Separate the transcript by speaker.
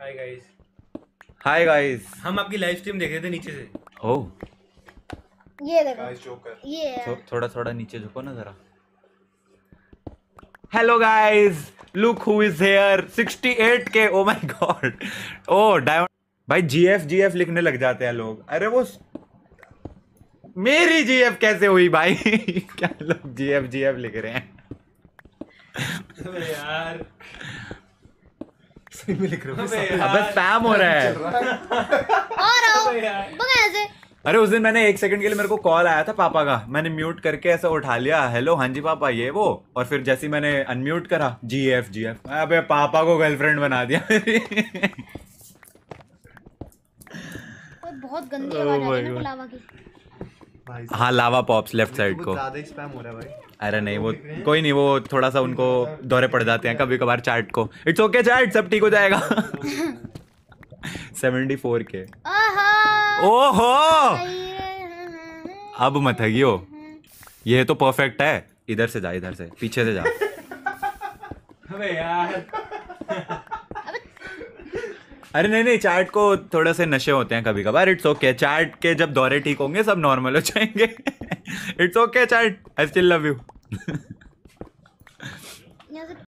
Speaker 1: Hi guys hi guys हम आपकी live stream देख रहे थे नीचे से ओ oh. ये देखो गाइस जोकर ये थोड़ा थोड़ा नीचे झुको ना जरा hello guys look who is here 68 K oh my god oh diamond भाई जीएफ जीएफ लिखने लग जाते हैं लोग अरे वो मेरी जीएफ कैसे हुई भाई क्या लोग जीएफ जीएफ लिख रहे हैं यार सही में लिख रहे हो अबे स्पैम हो रहा है और बगा ऐसे अरे उस दिन मैंने एक सेकंड के लिए मेरे को कॉल आया था पापा का मैंने म्यूट करके ऐसा उठा लिया हेलो हाँ जी पापा ये वो और फिर जैसे मैंने अनम्यूट करा जी एफ जी एफ अबे पापा को गर्लफ्रेंड बना दिया बहुत गंदी आवाज आ रही है ना oh बुलावा की हाँ लावा पॉप्स लेफ्ट साइड को अरे नहीं वो कोई नहीं वो थोड़ा सा उनको दौरे पड़ जाते हैं कभी कभार चार्ट को इट्स ओके चार्ट सब ठीक हो जाएगा सेवेंटी फोर के ओहो अब मत हो ये तो परफेक्ट है इधर से जा इधर से पीछे से जा यार अरे नहीं नहीं चार्ट को थोड़े से नशे होते हैं कभी कभार इट्स ओके चार्ट के जब दौरे ठीक होंगे सब नॉर्मल हो जाएंगे इट्स ओके चार्ट आई स्टिल लव यू